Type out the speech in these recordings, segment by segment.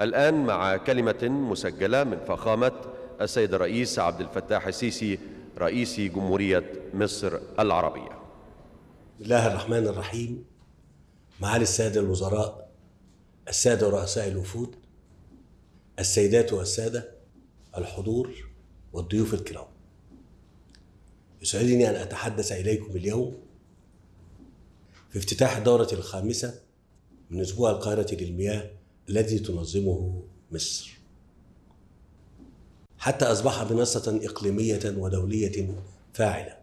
الآن مع كلمة مسجلة من فخامة السيد الرئيس عبد الفتاح السيسي رئيس جمهورية مصر العربية بسم الله الرحمن الرحيم معالي السادة الوزراء السادة رؤساء الوفود السيدات والسادة الحضور والضيوف الكرام يسعدني أن أتحدث إليكم اليوم في افتتاح الدورة الخامسة من أسبوع القاهرة للمياه الذي تنظمه مصر حتى أصبح منصة إقليمية ودولية فاعلة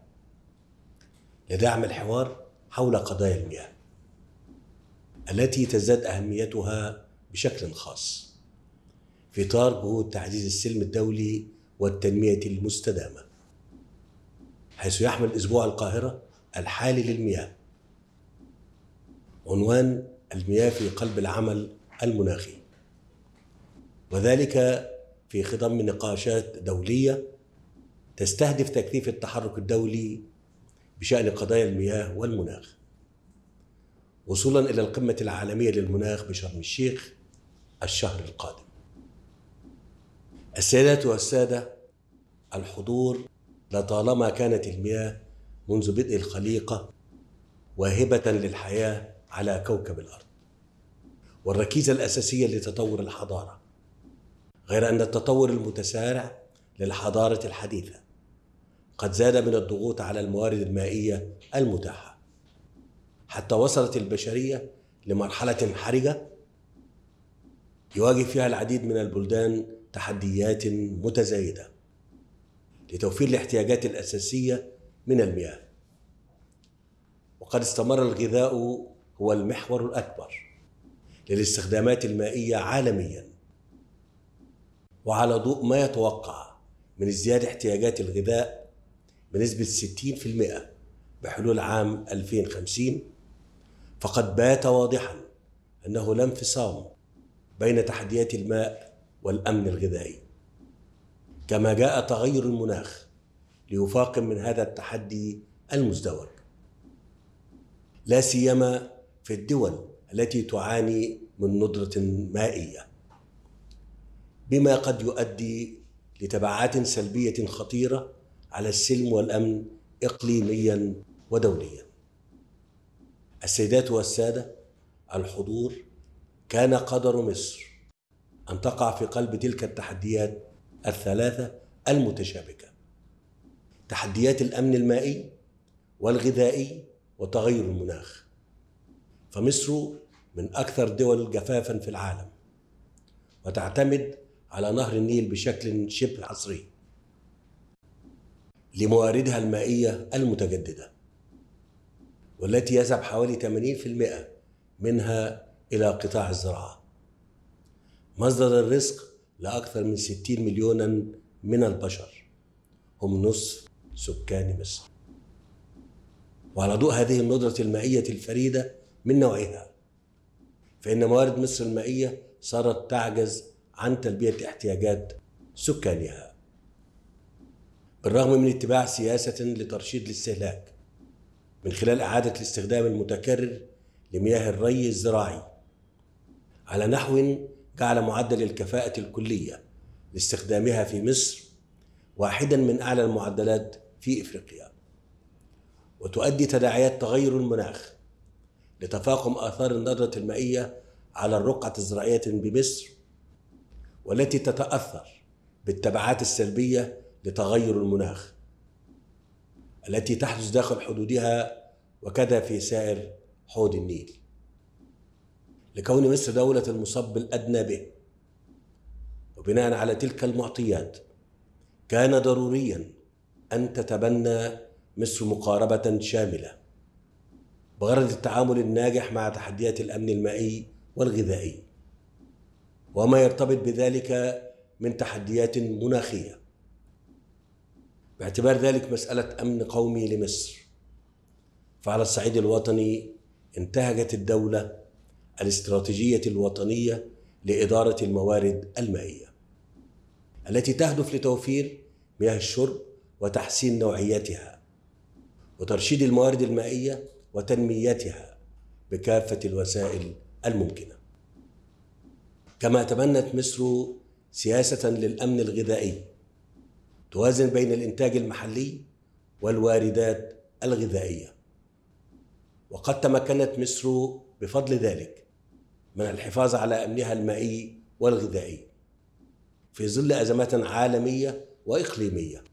لدعم الحوار حول قضايا المياه التي تزداد أهميتها بشكل خاص في إطار جهود تعزيز السلم الدولي والتنمية المستدامة حيث يحمل أسبوع القاهرة الحالي للمياه عنوان المياه في قلب العمل المناخي وذلك في خضم نقاشات دولية تستهدف تكثيف التحرك الدولي بشأن قضايا المياه والمناخ وصولا إلى القمة العالمية للمناخ بشرم الشيخ الشهر القادم السيدات والسادة الحضور لطالما كانت المياه منذ بدء الخليقة واهبة للحياة على كوكب الأرض والركيزة الأساسية لتطور الحضارة غير أن التطور المتسارع للحضارة الحديثة قد زاد من الضغوط على الموارد المائية المتاحة حتى وصلت البشرية لمرحلة حرجة يواجه فيها العديد من البلدان تحديات متزايدة لتوفير الاحتياجات الأساسية من المياه وقد استمر الغذاء هو المحور الأكبر للاستخدامات المائية عالميا وعلى ضوء ما يتوقع من ازدياد احتياجات الغذاء بنسبة 60% بحلول عام 2050 فقد بات واضحا أنه لا انفصام بين تحديات الماء والأمن الغذائي كما جاء تغير المناخ ليفاقم من هذا التحدي المزدوج لا سيما في الدول التي تعاني من ندرة مائية بما قد يؤدي لتبعات سلبية خطيرة على السلم والأمن إقليميا ودوليا السيدات والسادة الحضور كان قدر مصر أن تقع في قلب تلك التحديات الثلاثة المتشابكة تحديات الأمن المائي والغذائي وتغير المناخ فمصر من أكثر دول جفافا في العالم وتعتمد على نهر النيل بشكل شبه عصري لمواردها المائية المتجددة والتي يذهب حوالي 80% منها إلى قطاع الزراعة مصدر الرزق لأكثر من 60 مليونا من البشر هم نصف سكان مصر وعلى ضوء هذه الندرة المائية الفريدة من نوعها فإن موارد مصر المائية صارت تعجز عن تلبية احتياجات سكانها بالرغم من اتباع سياسة لترشيد الاستهلاك من خلال إعادة الاستخدام المتكرر لمياه الري الزراعي على نحو جعل معدل الكفاءة الكلية لاستخدامها في مصر واحدا من أعلى المعدلات في إفريقيا وتؤدي تداعيات تغير المناخ لتفاقم آثار الندرة المائية على الرقعة الزراعية بمصر والتي تتأثر بالتبعات السلبية لتغير المناخ التي تحدث داخل حدودها وكذا في سائر حوض النيل لكون مصر دولة المصب الأدنى به وبناء على تلك المعطيات كان ضروريا أن تتبنى مصر مقاربة شاملة وغرض التعامل الناجح مع تحديات الأمن المائي والغذائي وما يرتبط بذلك من تحديات مناخية باعتبار ذلك مسألة أمن قومي لمصر فعلى الصعيد الوطني انتهجت الدولة الاستراتيجية الوطنية لإدارة الموارد المائية التي تهدف لتوفير مياه الشرب وتحسين نوعيتها وترشيد الموارد المائية وتنميتها بكافة الوسائل الممكنة كما تبنت مصر سياسة للأمن الغذائي توازن بين الإنتاج المحلي والواردات الغذائية وقد تمكنت مصر بفضل ذلك من الحفاظ على أمنها المائي والغذائي في ظل أزمات عالمية وإقليمية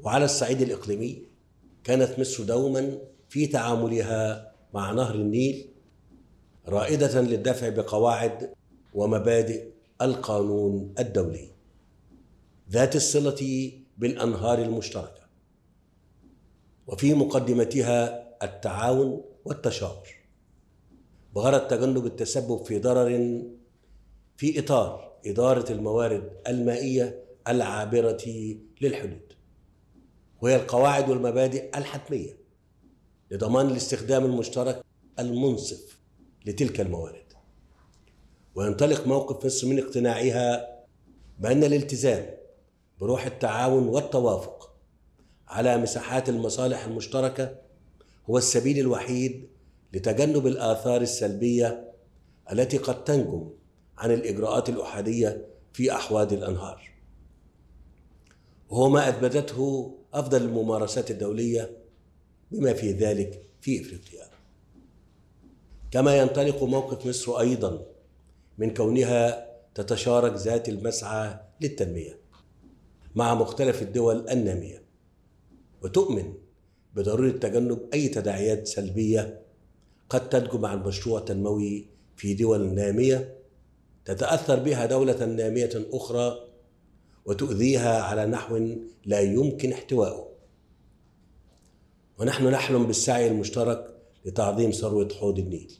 وعلى الصعيد الإقليمي كانت مصر دوما في تعاملها مع نهر النيل رائده للدفع بقواعد ومبادئ القانون الدولي ذات الصله بالانهار المشتركه وفي مقدمتها التعاون والتشاور بغرض تجنب التسبب في ضرر في اطار اداره الموارد المائيه العابره للحدود وهي القواعد والمبادئ الحتميه لضمان الاستخدام المشترك المنصف لتلك الموارد وينطلق موقف مصر من اقتناعها بأن الالتزام بروح التعاون والتوافق على مساحات المصالح المشتركة هو السبيل الوحيد لتجنب الآثار السلبية التي قد تنجم عن الإجراءات الأحادية في أحواض الأنهار وهو ما أثبتته أفضل الممارسات الدولية بما في ذلك في افريقيا. كما ينطلق موقف مصر ايضا من كونها تتشارك ذات المسعى للتنميه مع مختلف الدول الناميه وتؤمن بضروره تجنب اي تداعيات سلبيه قد تنجم عن مشروع تنموي في دول ناميه تتاثر بها دوله ناميه اخرى وتؤذيها على نحو لا يمكن احتوائه ونحن نحلم بالسعي المشترك لتعظيم ثروة حوض النيل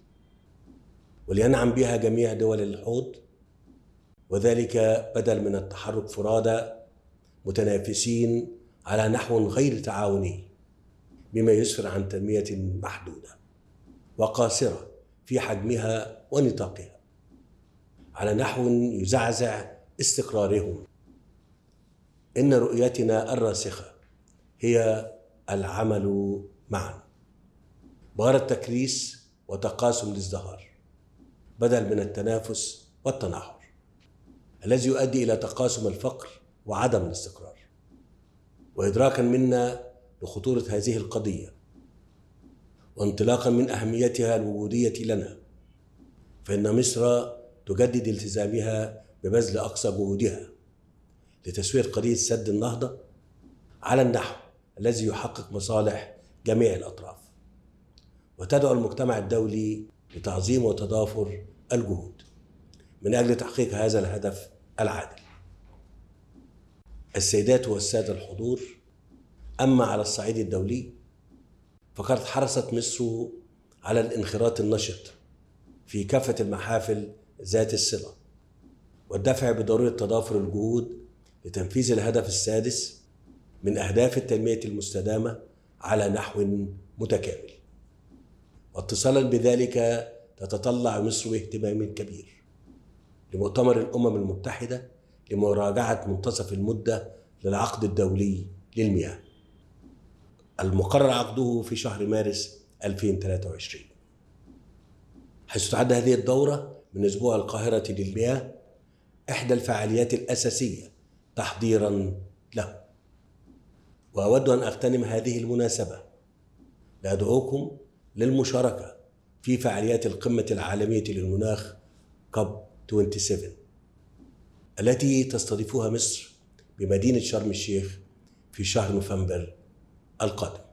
ولينعم بها جميع دول الحوض وذلك بدل من التحرك فرادى متنافسين على نحو غير تعاوني بما يسفر عن تنمية محدودة وقاصرة في حجمها ونطاقها على نحو يزعزع استقرارهم إن رؤيتنا الراسخة هي العمل معا بار التكريس وتقاسم الازدهار بدل من التنافس والتناحر الذي يؤدي الى تقاسم الفقر وعدم الاستقرار وادراكا منا لخطوره هذه القضيه وانطلاقا من اهميتها الوجوديه لنا فان مصر تجدد التزامها ببذل اقصى جهودها لتسويه قضيه سد النهضه على النحو الذي يحقق مصالح جميع الأطراف وتدعو المجتمع الدولي لتعظيم وتضافر الجهود من أجل تحقيق هذا الهدف العادل السيدات والسادة الحضور أما على الصعيد الدولي فقد حرصت مصر على الانخراط النشط في كافة المحافل ذات الصلة والدفع بضرورة تضافر الجهود لتنفيذ الهدف السادس من أهداف التنمية المستدامة على نحو متكامل واتصالا بذلك تتطلع مصر باهتمام كبير لمؤتمر الأمم المتحدة لمراجعة منتصف المدة للعقد الدولي للمياه المقرر عقده في شهر مارس 2023 حيث تعد هذه الدورة من أسبوع القاهرة للمياه إحدى الفعاليات الأساسية تحضيرا له واود ان اغتنم هذه المناسبه لادعوكم للمشاركه في فعاليات القمه العالميه للمناخ كوب 27 التي تستضيفها مصر بمدينه شرم الشيخ في شهر نوفمبر القادم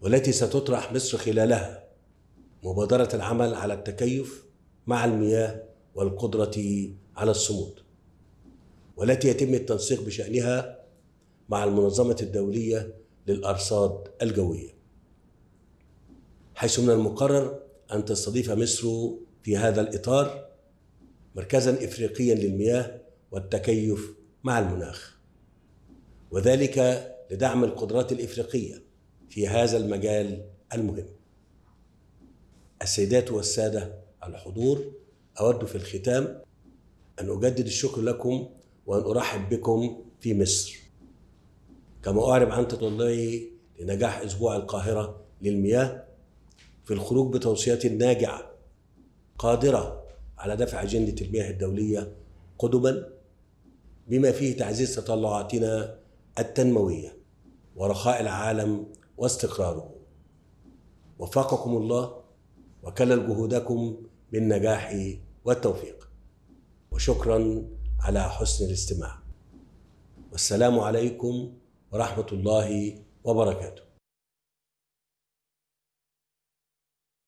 والتي ستطرح مصر خلالها مبادره العمل على التكيف مع المياه والقدره على الصمود والتي يتم التنسيق بشانها مع المنظمة الدولية للأرصاد الجوية حيث من المقرر أن تستضيف مصر في هذا الإطار مركزا إفريقيا للمياه والتكيف مع المناخ وذلك لدعم القدرات الإفريقية في هذا المجال المهم السيدات والسادة الحضور أود في الختام أن أجدد الشكر لكم وأن أرحب بكم في مصر كما أعرب عن تطلعي لنجاح أسبوع القاهرة للمياه في الخروج بتوصيات ناجعة قادرة على دفع أجندة المياه الدولية قدما بما فيه تعزيز تطلعاتنا التنموية ورخاء العالم واستقراره وفقكم الله وكلل جهودكم بالنجاح والتوفيق وشكرا على حسن الاستماع والسلام عليكم ورحمة الله وبركاته